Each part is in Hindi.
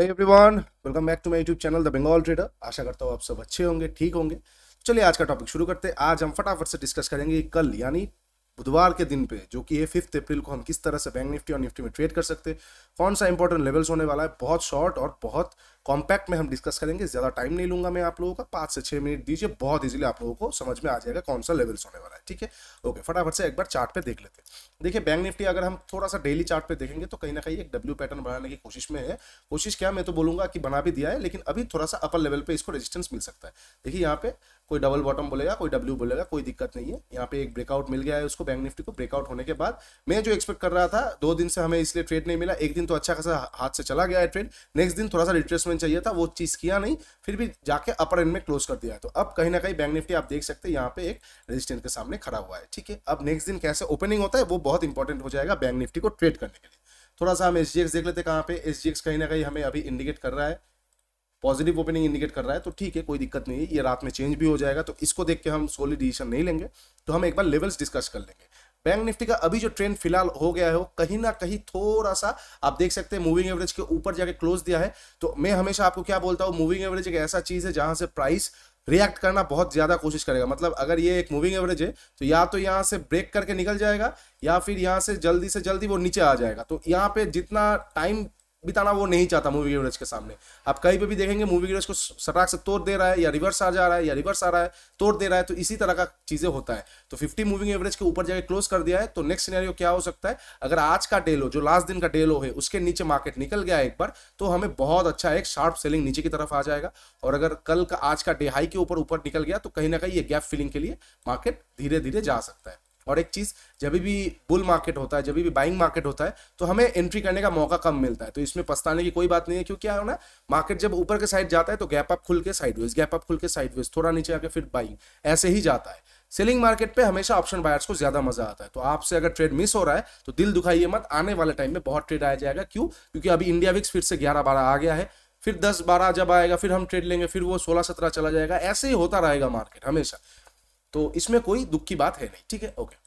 everyone welcome back to my YouTube channel the Bengal trader आशा करता हूँ आप सब अच्छे होंगे ठीक होंगे चलिए आज का टॉपिक शुरू करते हैं आज हम फटाफट से डिस्कस करेंगे कल यानी बुधवार के दिन पे जो कि ये फिफ्थ अप्रैल को हम किस तरह से बैंक निफ्टी और निफ्टी में ट्रेड कर सकते हैं कौन सा इंपॉर्टेंट लेवल्स होने वाला है बहुत शॉर्ट और बहुत कॉम्पैक्ट में हम डिस्कस करेंगे ज़्यादा टाइम नहीं लूंगा मैं आप लोगों का पाँच से छः मिनट दीजिए बहुत इजीली आप लोगों को समझ में आ जाएगा कौन सा लेवल्स होने वाला है ठीक है ओके फटाफट से एक बार चार्ट पे देख लेते हैं देखिए बैंक निफ्टी अगर हम थोड़ा सा डेली चार्ट पे देखेंगे तो कहीं ना कहीं एक डब्ल्यू पैटर्न बनाने की कोशिश में है कोशिश क्या मैं तो बोलूंगा कि बना भी दिया है लेकिन अभी थोड़ा सा अपर लेवल पर इसको रेजिस्टेंस मिल सकता है देखिए यहाँ पे कोई डबल बॉटम बोलेगा कोई डब्ल्यू बोलेगा कोई दिक्कत नहीं है यहाँ पे एक ब्रेकआउट मिल गया है उसको बैंक निफ्टी को ब्रेकआउट होने के बाद मैं जो एक्सपेक्ट कर रहा था दो दिन से हमें इसलिए ट्रेड नहीं मिला एक दिन तो अच्छा खासा हाथ से चला गया है ट्रेड नेक्स्ट दिन थोड़ा सा रिट्रेसमेंट चाहिए था वो चीज़ किया नहीं फिर भी जाके अपर एंड में क्लोज कर दिया तो अब कहीं ना कहीं बैंक निफ्टी आप देख सकते हैं यहाँ पे एक रजिस्टेंट के सामने खड़ा हुआ है ठीक है अब नेक्स्ट दिन कैसे ओपनिंग होता है वो बहुत इंपॉर्टेंट हो जाएगा बैंक निफ्टी को ट्रेड करने के लिए थोड़ा सा हम एस देख लेते हैं कहाँ पे एस कहीं ना कहीं हमें अभी इंडिकेट कर रहा है पॉजिटिव ओपनिंग इंडिकेट कर रहा है तो ठीक है कोई दिक्कत नहीं है ये रात में चेंज भी हो जाएगा तो इसको देख के हम सोली डिसीजन नहीं लेंगे तो हम एक बार लेवल्स डिस्कस कर लेंगे बैंक निफ्टी का अभी जो ट्रेंड फिलहाल हो गया है वो कहीं ना कहीं थोड़ा सा आप देख सकते हैं मूविंग एवरेज के ऊपर जाके क्लोज दिया है तो मैं हमेशा आपको क्या बोलता हूँ मूविंग एवरेज एक ऐसा चीज़ है जहाँ से प्राइस रिएक्ट करना बहुत ज़्यादा कोशिश करेगा मतलब अगर ये एक मूविंग एवरेज है तो या तो यहाँ से ब्रेक करके निकल जाएगा या फिर यहाँ से जल्दी से जल्दी वो नीचे आ जाएगा तो यहाँ पे जितना टाइम बिताना वो नहीं चाहता मूवी गिरोज के सामने आप कहीं पे भी देखेंगे मूवी गिरोज को सटाक से तोड़ दे रहा है या रिवर्स आ जा रहा है या रिवर्स आ रहा है तोड़ दे रहा है तो इसी तरह का चीजें होता है तो 50 मूविंग एवरेज के ऊपर जाके क्लोज कर दिया है तो नेक्स्ट सिनेरियो क्या हो सकता है अगर आज का डेलो जो लास्ट दिन का डेलो है उसके नीचे मार्केट निकल गया एक बार तो हमें बहुत अच्छा एक शार्प सेलिंग नीचे की तरफ आ जाएगा और अगर कल का आज का डे हाई के ऊपर ऊपर निकल गया तो कहीं ना कहीं ये गैप फिलिंग के लिए मार्केट धीरे धीरे जा सकता है और एक चीज़ जब भी बुल मार्केट होता है जब भी बाइंग मार्केट होता है तो हमें एंट्री करने का मौका कम मिलता है तो इसमें पछताने की कोई बात नहीं है क्योंकि क्या होना मार्केट जब ऊपर के साइड जाता है तो गैप अप खुल के साइडवेज गैप अप खुल के साइडवेज थोड़ा नीचे आके फिर बाइंग ऐसे ही जाता है सेलिंग मार्केट पे हमेशा ऑप्शन बायर्स को ज्यादा मजा आता है तो आपसे अगर ट्रेड मिस हो रहा है तो दिल दुखाइए मत आने वाले टाइम में बहुत ट्रेड आ जाएगा क्यों क्योंकि अभी इंडिया विक्स फिर से ग्यारह बारह आ गया है फिर दस बारह जब आएगा फिर हम ट्रेड लेंगे फिर वो सोलह सत्रह चला जाएगा ऐसे ही होता रहेगा मार्केट हमेशा तो इसमें कोई दुख की बात है नहीं ठीक है ओके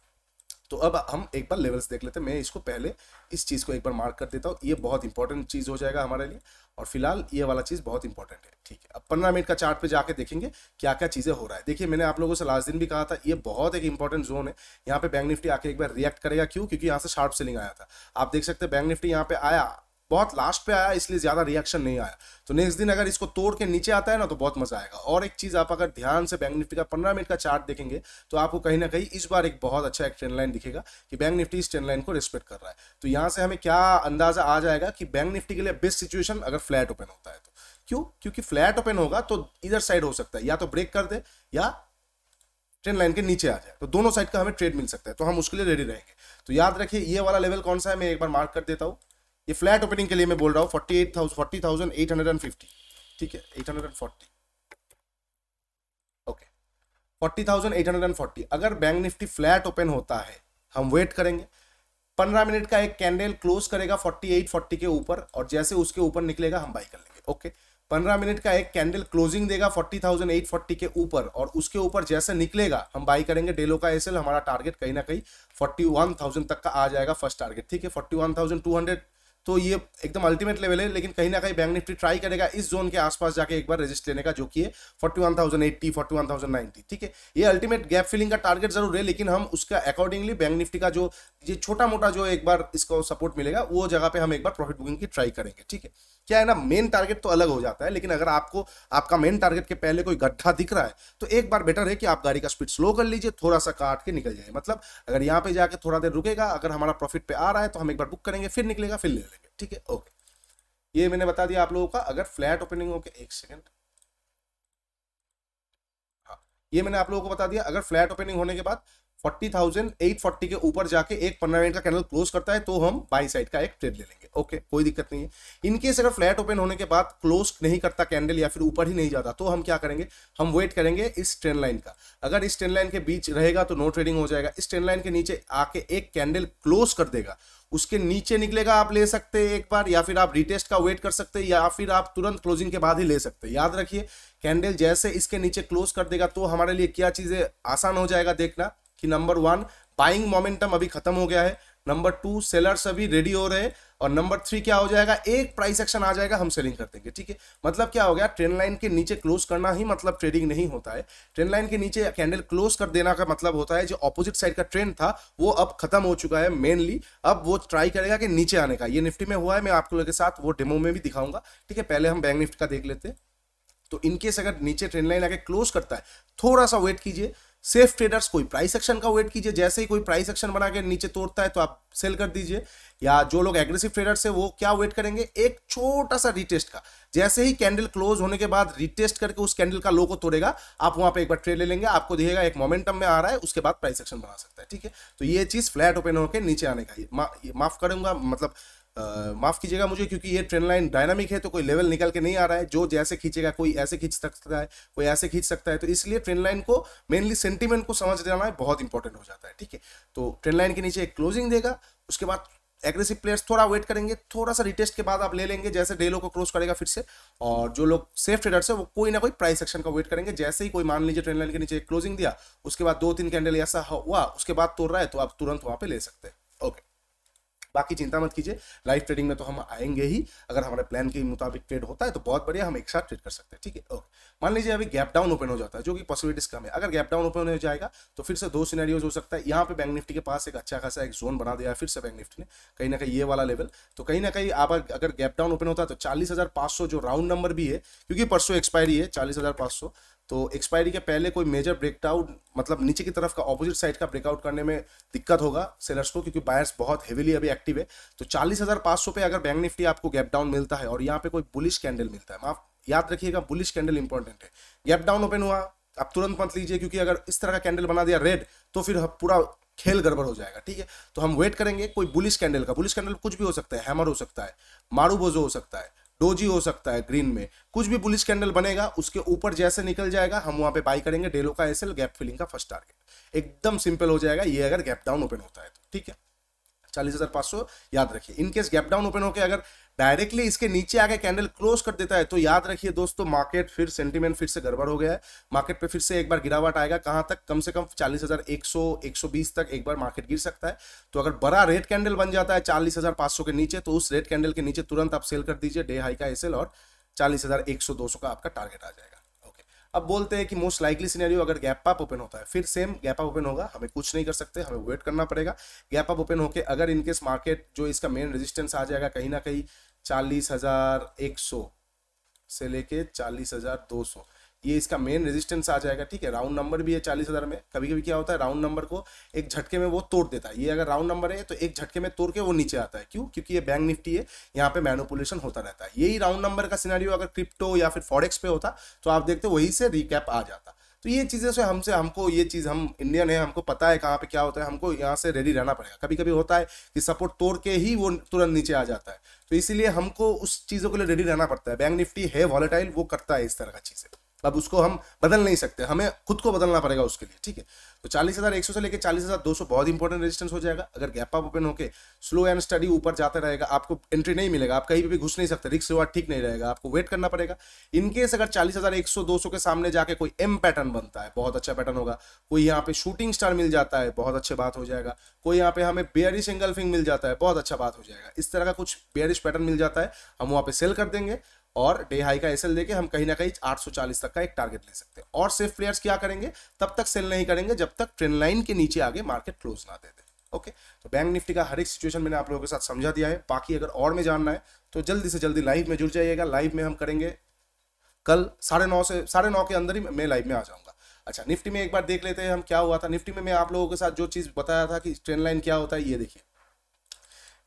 तो अब हम एक बार लेवल्स देख लेते हैं मैं इसको पहले इस चीज़ को एक बार मार्क कर देता हूँ ये बहुत इंपॉर्टेंट चीज़ हो जाएगा हमारे लिए और फिलहाल ये वाला चीज़ बहुत इंपॉर्टेंट है ठीक है अब पंद्रह मिनट का चार्ट पे जाके देखेंगे क्या क्या चीज़ें हो रहा है देखिए मैंने आप लोगों से लास्ट दिन भी कहा था ये बहुत एक इंपॉर्टेंट जोन है यहाँ पे बैंक निफ्टी आके एक बार रिएक्ट करेगा क्यों क्योंकि यहाँ से शार्प सेलिंग आया था आप देख सकते हैं बैंक निफ्टी यहाँ पे आया बहुत लास्ट पे आया इसलिए ज़्यादा रिएक्शन नहीं आया तो नेक्स्ट दिन अगर इसको तोड़ के नीचे आता है ना तो बहुत मज़ा आएगा और एक चीज़ आप अगर ध्यान से बैंक निफ्टी का पंद्रह मिनट का चार्ट देखेंगे तो आपको कहीं ना कहीं इस बार एक बहुत अच्छा एक ट्रेंड लाइन दिखेगा कि बैंक निफ्टी इस ट्रेंड लाइन को रिस्पेक्ट कर रहा है तो यहाँ से हमें क्या अंदाजा आ जाएगा कि बैंक निफ्टी के लिए बेस्ट सिचुएशन अगर फ्लैट ओपन होता है तो क्यों क्योंकि फ्लैट ओपन होगा तो इधर साइड हो सकता है या तो ब्रेक कर दे या ट्रेंड लाइन के नीचे आ जाए तो दोनों साइड का हमें ट्रेड मिल सकता है तो हम उसके लिए रेडी रहेंगे तो याद रखिए ये वाला लेवल कौन सा है मैं एक बार मार्क कर देता हूँ ये फ्लैट ओपनिंग के लिए मैं बोल रहा हूँ forty eight thousand forty thousand eight hundred and fifty ठीक है eight hundred and forty okay forty thousand eight hundred and forty अगर बैंक निफ्टी फ्लैट ओपन होता है हम वेट करेंगे पंद्रह मिनट का एक कैंडल क्लोज करेगा फोर्टी एट फोर्टी के ऊपर और जैसे उसके ऊपर निकलेगा हम बाई कर लेंगे ओके पंद्रह मिनट का एक कैंडल क्लोजिंग देगा फोर्टी थाउजेंड एट फोर्टी के ऊपर और उसके ऊपर जैसे निकलेगा हम बाई करेंगे डेलो का एसएल हमारा टारगेट कहीं ना कहीं फोर्टी वन थाउजेंड तक का आ जाएगा फर्स्ट टारगेट ठीक है forty one thousand two hundred तो ये एकदम अल्टीमेट लेवल है लेकिन कहीं ना कहीं बैंक निफ्टी ट्राई करेगा इस जोन के आसपास जाके एक बार रेजिस्ट लेने का जो कि है forty one thousand eighty forty one thousand ninety ठीक है ये अल्टीमेट गैप फिलिंग का टारगेट जरूर है लेकिन हम उसका अकॉर्डिंगली बैंक निफ्टी का जो ये छोटा मोटा जो एक बार इसको सपोर्ट मिलेगा वो जगह पर हम एक बार प्रॉफिट बुकिंग की ट्राई करेंगे ठीक है क्या है ना मेन टारगेट तो अलग हो जाता है लेकिन अगर आपको आपका मेन टारगेट के पहले कोई गड्ढा दिख रहा है तो एक बार बेटर है कि आप गाड़ी का स्पीड स्लो कर लीजिए थोड़ा सा काट के निकल जाए मतलब अगर यहाँ पे जाके थोड़ा देर रुकेगा अगर हमारा प्रॉफिट पे आ रहा है तो हम एक बार बुक करेंगे फिर निकलेगा फिर ले लेंगे ठीक है ओके ये मैंने बता दिया आप लोगों का अगर फ्लैट ओपनिंग ओके एक सेकेंड हाँ ये मैंने आप लोगों को बता दिया अगर फ्लैट ओपनिंग होने के बाद फोर्टी थाउजेंड एट फोर्टी के ऊपर जाके एक पंद्रह मिनट का कैंडल क्लोज करता है तो हम बाई साइड का एक ट्रेड ले लेंगे ओके कोई दिक्कत नहीं है इनकेस अगर फ्लैट ओपन होने के बाद क्लोज नहीं करता कैंडल या फिर ऊपर ही नहीं जाता तो हम क्या करेंगे हम वेट करेंगे इस ट्रेन लाइन का अगर इस ट्रेन लाइन के बीच रहेगा तो नो ट्रेडिंग हो जाएगा इस ट्रेन लाइन के नीचे आके एक कैंडल क्लोज कर देगा उसके नीचे निकलेगा आप ले सकते हैं एक बार या फिर आप रिटेस्ट का वेट कर सकते हैं या फिर आप तुरंत क्लोजिंग के बाद ही ले सकते हैं याद रखिए कैंडल जैसे इसके नीचे क्लोज कर देगा तो हमारे लिए क्या चीज़ें आसान हो जाएगा देखना कि नंबर वन बाइंग मोमेंटम अभी खत्म हो गया है नंबर टू सेलर्स अभी रेडी हो रहे हैं और नंबर थ्री क्या हो जाएगा एक प्राइस एक्शन आ जाएगा हम सेलिंग कर देंगे ठीक है मतलब क्या हो गया ट्रेंड लाइन के नीचे क्लोज करना ही मतलब ट्रेडिंग नहीं होता है ट्रेंड लाइन के नीचे कैंडल क्लोज कर देना का मतलब होता है जो ऑपोजिट साइड का ट्रेंड था वो अब खत्म हो चुका है मेनली अब वो ट्राई करेगा कि नीचे आने का ये निफ्टी में हुआ है मैं आप लोगों के साथ वो डेमो में भी दिखाऊंगा ठीक है पहले हम बैंक निफ्ट का देख लेते हैं तो इनकेस अगर नीचे ट्रेंड लाइन आके क्लोज करता है थोड़ा सा वेट कीजिए सेफ ट्रेडर्स कोई प्राइस एक्शन का वेट कीजिए जैसे ही कोई प्राइस एक्शन बना के नीचे तोड़ता है तो आप सेल कर दीजिए या जो लोग एग्रेसिव ट्रेडर्स है वो क्या वेट करेंगे एक छोटा सा रिटेस्ट का जैसे ही कैंडल क्लोज होने के बाद रिटेस्ट करके उस कैंडल का लो को तोड़ेगा आप वहां पे एक बार ट्रेड ले लेंगे आपको दिखेगा एक मोमेंटम में आ रहा है उसके बाद प्राइस एक्शन बना सकता है ठीक है तो ये चीज फ्लैट ओपन होकर नीचे आने का माफ करूंगा मतलब माफ़ कीजिएगा मुझे क्योंकि ये ट्रेन लाइन डायनामिक है तो कोई लेवल निकल के नहीं आ रहा है जो जैसे खींचेगा कोई ऐसे खींच सकता है कोई ऐसे खींच सकता है तो इसलिए ट्रेन लाइन को मेनली सेंटिमेंट को समझ जाना है बहुत इंपॉर्टेंट हो जाता है ठीक है तो ट्रेन लाइन के नीचे एक क्लोजिंग देगा उसके बाद एग्रेसिव प्लेयर्स थोड़ा वेट करेंगे थोड़ा सा रिटेस्ट के बाद आप ले लेंगे जैसे डेलो को क्रॉस करेगा फिर से और जो लोग सेफ ट्रेडर्स है वो कोई ना कोई प्राइस सेक्शन का वेट करेंगे जैसे ही कोई मान लीजिए ट्रेन लाइन के नीचे क्लोजिंग दिया उसके बाद दो तीन कैंडल ऐसा हुआ उसके बाद तोड़ रहा है तो आप तुरंत वहाँ पे ले सकते हैं ओके बाकी चिंता मत कीजिए लाइव ट्रेडिंग में तो हम आएंगे ही अगर हमारे प्लान के मुताबिक ट्रेड होता है तो बहुत बढ़िया हम एक साथ ट्रेड कर सकते हैं ठीक है ओके मान लीजिए अभी गैप डाउन ओपन हो जाता है जो कि पॉसिबिलिटीज कम है अगर गैप डाउन ओपन हो जाएगा तो फिर से दो सीनारियोज हो सकता है यहाँ पे बैंक निफ्टी के पास एक अच्छा खासा एक जोन बना दिया है फिर से बैंक निफ्टी ने कहीं ना कहीं ये वाला लेवल तो कहीं ना कहीं आप अगर गैप डाउन ओपन होता है तो चालीस जो राउंड नंबर भी है क्योंकि परसों एक्सपायरी है चालीस तो एक्सपायरी के पहले कोई मेजर ब्रेकआउट मतलब नीचे की तरफ का ऑपोजिट साइड का ब्रेकआउट करने में दिक्कत होगा सेलर्स को क्योंकि बायर्स बहुत हेविली अभी एक्टिव है तो चालीस हज़ार पाँच सौ पे अगर बैंक निफ्टी आपको गैप डाउन मिलता है और यहाँ पे कोई बुलिश कैंडल मिलता है आप याद रखिएगा बुलिश कैंडल इंपॉर्टेंट है गैप डाउन ओपन हुआ आप तुरंत मत लीजिए क्योंकि अगर इस तरह का कैंडल बना दिया रेड तो फिर पूरा खेल गड़बड़ हो जाएगा ठीक है तो हम वेट करेंगे कोई बुलिश कैंडल का बुलिश कैंडल कुछ भी हो सकता है हैमर हो सकता है मारू बोजो हो सकता है डोजी हो सकता है ग्रीन में कुछ भी पुलिस कैंडल बनेगा उसके ऊपर जैसे निकल जाएगा हम वहां पे बाई करेंगे डेलो का एसएल गैप फिलिंग का फर्स्ट टारगेट एकदम सिंपल हो जाएगा ये अगर गैप डाउन ओपन होता है तो ठीक है चालीस हजार पांच सौ याद रखिए इनकेस गैप डाउन ओपन होकर अगर डायरेक्टली इसके नीचे आके कैंडल क्लोज कर देता है तो याद रखिए दोस्तों मार्केट फिर सेंटीमेंट फिर से गड़बड़ हो गया है मार्केट पे फिर से एक बार गिरावट आएगा कहाँ तक कम से कम चालीस हजार एक सौ एक सौ बीस तक एक बार मार्केट गिर सकता है तो अगर बड़ा रेड कैंडल बन जाता है चालीस हजार पाँच सौ के नीचे तो उस रेड कैंडल के नीचे तुरंत आप सेल कर दीजिए डे हाई का एसेल और चालीस हजार एक सौ दो सौ का आपका टारगेट आ जाएगा अब बोलते हैं कि मोस्ट लाइकली सीनेरियो अगर गैप अप ओपन होता है फिर सेम गैप अप ओपन होगा हमें कुछ नहीं कर सकते हमें वेट करना पड़ेगा गैप अप ओपन होकर अगर इनकेस मार्केट जो इसका मेन रेजिस्टेंस आ जाएगा कहीं ना कहीं चालीस हजार एक सौ से लेके चालीस हजार दो सौ ये इसका मेन रेजिस्टेंस आ जाएगा ठीक है राउंड नंबर भी है चालीस हज़ार में कभी कभी क्या होता है राउंड नंबर को एक झटके में वो तोड़ देता है ये अगर राउंड नंबर है तो एक झटके में तोड़ के वो नीचे आता है क्यों क्योंकि ये बैंक निफ्टी है यहाँ पे मैनुपुलेशन होता रहता है यही राउंड नंबर का सिनारियो अगर क्रिप्टो या फिर फॉरेक्स पे होता तो आप देखते वही से रिकैप आ जाता तो ये चीज़ें से हमसे हमको ये चीज़ हम इंडियन है हमको पता है कहाँ पे क्या होता है हमको यहाँ से रेडी रहना पड़ेगा कभी कभी होता है कि सपोर्ट तोड़ के ही वो तुरंत नीचे आ जाता है तो इसीलिए हमको उस चीज़ों के लिए रेडी रहना पड़ता है बैंक निफ्टी है वॉलेटाइल वो करता है इस तरह का चीज़ें अब उसको हम बदल नहीं सकते हमें खुद को बदलना पड़ेगा उसके लिए ठीक है तो चालीस हज़ार एक सौ से लेकर चालीस हज़ार दो सौ बहुत इंपॉर्टेंट रेजिस्टेंस हो जाएगा अगर गैप अप ओपन होकर स्लो एंड स्टडी ऊपर जाता रहेगा आपको एंट्री नहीं मिलेगा आप कहीं भी घुस नहीं सकते रिक्स रिवार्ड ठीक नहीं रहेगा आपको वेट करना पड़ेगा इनकेस अगर चालीस हज़ार एक सौ दो सौ के सामने जाके कोई एम पैटर्न बनता है बहुत अच्छा पैटर्न होगा कोई यहाँ पे शूटिंग स्टार मिल जाता है बहुत अच्छी बात हो जाएगा कोई यहाँ पे हमें बेयरिश एंगल फिंग मिल जाता है बहुत अच्छा बात हो जाएगा इस तरह का कुछ बेयरिश पैटर्न मिल जाता है हम वहाँ पे सेल कर देंगे और डे हाई का एसएल देके हम कहीं ना कहीं 840 तक का एक टारगेट ले सकते हैं और सेफ प्लेयर्स क्या करेंगे तब तक सेल नहीं करेंगे जब तक ट्रेंड लाइन के नीचे आगे मार्केट क्लोज ना दे दे ओके तो बैंक निफ्टी का हर एक सिचुएशन मैंने आप लोगों के साथ समझा दिया है बाकी अगर और में जानना है तो जल्दी से जल्दी लाइव में जुड़ जाइएगा लाइव में हम करेंगे कल साढ़े नौ से साढ़े नौ के अंदर ही मैं लाइव में आ जाऊंगा अच्छा निफ्टी में एक बार देख लेते हैं हम क्या हुआ था निफ्टी में मैं आप लोगों के साथ जो चीज़ बताया था कि ट्रेंड लाइन क्या होता है ये देखिए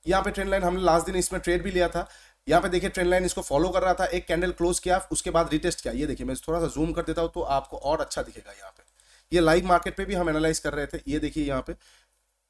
यहाँ पे ट्रेंड लाइन हमने लास्ट दिन इसमें ट्रेड भी लिया था यहाँ पे देखिए ट्रेंड लाइन इसको फॉलो कर रहा था एक कैंडल क्लोज किया उसके बाद रिटेस्ट किया ये देखिए मैं थोड़ा सा जूम कर देता हूँ तो आपको और अच्छा दिखेगा यहाँ पे ये लाइव मार्केट पे भी हम एनालाइज कर रहे थे ये देखिए यहाँ पे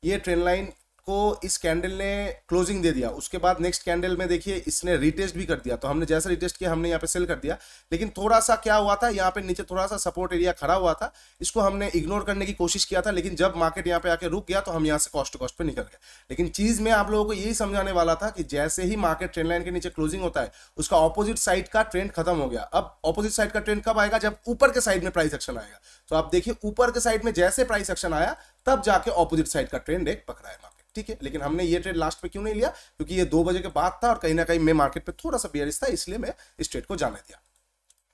ये ट्रेंड लाइन को इस कैंडल ने क्लोजिंग दे दिया उसके बाद नेक्स्ट कैंडल में देखिए इसने रिटेस्ट भी कर दिया तो हमने जैसे रिटेस्ट किया हमने यहाँ पे सेल कर दिया लेकिन थोड़ा सा क्या हुआ था यहाँ पे नीचे थोड़ा सा सपोर्ट एरिया खड़ा हुआ था इसको हमने इग्नोर करने की कोशिश किया था लेकिन जब मार्केट यहाँ पे आके रुक गया तो हम यहाँ से कॉस्ट कॉस्ट पर निकल गए लेकिन चीज में आप लोगों को यही समझाने वाला था कि जैसे ही मार्केट ट्रेंड लाइन के नीचे क्लोजिंग होता है उसका ऑपोजिट साइड का ट्रेंड खत्म हो गया अब ऑपोजिट साइड का ट्रेंड कब आएगा जब ऊपर के साइड में प्राइस एक्शन आएगा तो आप देखिए ऊपर के साइड में जैसे प्राइस एक्शन आया तब जाके ऑपोजिट साइड का ट्रेंड एक पकड़ा है मार्केट ठीक है लेकिन हमने ये ट्रेड लास्ट में क्यों नहीं लिया क्योंकि ये दो बजे के बाद था और कहीं ना कहीं मैं मार्केट पे थोड़ा सा बियरिश था इसलिए मैं इस ट्रेड को जाने दिया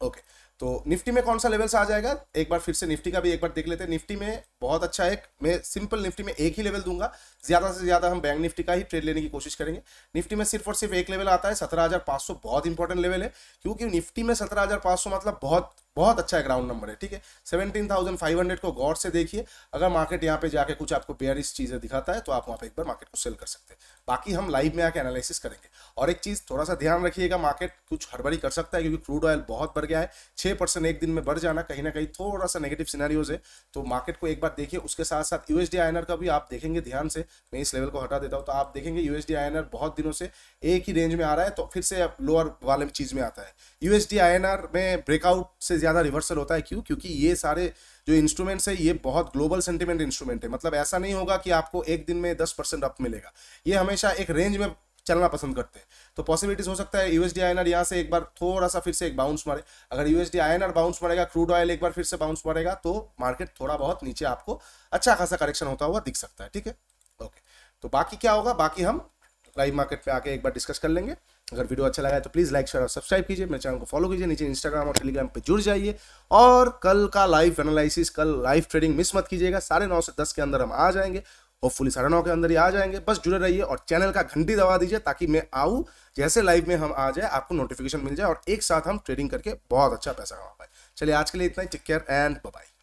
ओके तो निफ्टी में कौन सा लेवल से आ जाएगा एक बार फिर से निफ्टी का भी एक बार देख लेते हैं निफ्टी में बहुत अच्छा है मैं सिंपल निफ्टी में एक ही लेवल दूंगा ज्यादा से ज्यादा हम बैंक निफ्टी का ही ट्रेड लेने की कोशिश करेंगे निफ्टी में सिर्फ और सिर्फ एक लेवल आता है सत्रह बहुत इंपॉर्टेंट लेवल है क्योंकि निफ्टी में सत्रह मतलब बहुत बहुत अच्छा ग्राउंड नंबर है ठीक है सेवेंटीन थाउजेंड फाइव हंड्रेड को गौर से देखिए अगर मार्केट यहाँ पे जाके कुछ आपको बेयरिस चीज़ें दिखाता है तो आप वहाँ पे एक बार मार्केट को सेल कर सकते हैं बाकी हम लाइव में आके एनालिसिस करेंगे और एक चीज़ थोड़ा सा ध्यान रखिएगा मार्केट कुछ हड़बड़ी कर सकता है क्योंकि क्रूड ऑयल बहुत बढ़ गया है छह परसेंट एक दिन में बढ़ जाना कहीं ना कहीं थोड़ा सा नेगेटिव सीनारियोज है तो मार्केट को एक बार देखिए उसके साथ साथ यूएसडी आयनर का भी आप देखेंगे ध्यान से मैं इस लेवल को हटा देता हूँ तो आप देखेंगे यूएसडी आयनर बहुत दिनों से एक ही रेंज में आ रहा है तो फिर से लोअर वाले चीज़ में आता है यूएसडी आयनर में ब्रेकआउट से ज़्यादा रिवर्सल होता है क्यों क्योंकि ये सारे जो इंस्ट्रूमेंट्स है ये बहुत ग्लोबल सेंटिमेंट इंस्ट्रूमेंट है मतलब ऐसा नहीं होगा कि आपको एक दिन में दस परसेंट अप मिलेगा ये हमेशा एक रेंज में चलना पसंद करते हैं तो पॉसिबिलिटीज हो सकता है यूएसडी आई आईएनआर यहाँ से एक बार थोड़ा सा फिर से एक बाउंस मारे अगर यूएसडी आई आईएनआर बाउंस मारेगा क्रूड ऑयल एक बार फिर से बाउंस मारेगा तो मार्केट थोड़ा बहुत नीचे आपको अच्छा खासा करेक्शन होता हुआ दिख सकता है ठीक है ओके तो बाकी क्या होगा बाकी हम लाइव मार्केट पे आके एक बार डिस्कस कर लेंगे अगर वीडियो अच्छा लगा है तो प्लीज़ लाइक शेयर और सब्सक्राइब कीजिए मेरे चैनल को फॉलो कीजिए नीचे इंस्टाग्राम और टेलीग्राम पे जुड़ जाइए और कल का लाइव एनालिसिस कल लाइव ट्रेडिंग मिस मत कीजिएगा साढ़े नौ से दस के अंदर हम आ जाएंगे होपफुली साढ़े नौ के अंदर ही आ जाएंगे बस जुड़े रहिए और चैनल का घंटी दबा दीजिए ताकि मैं आऊँ जैसे लाइव में हम आ जाए आपको नोटिफिकेशन मिल जाए और एक साथ हम ट्रेडिंग करके बहुत अच्छा पैसा कमा पाए चलिए आज के लिए इतना ही टेक केयर एंड बाय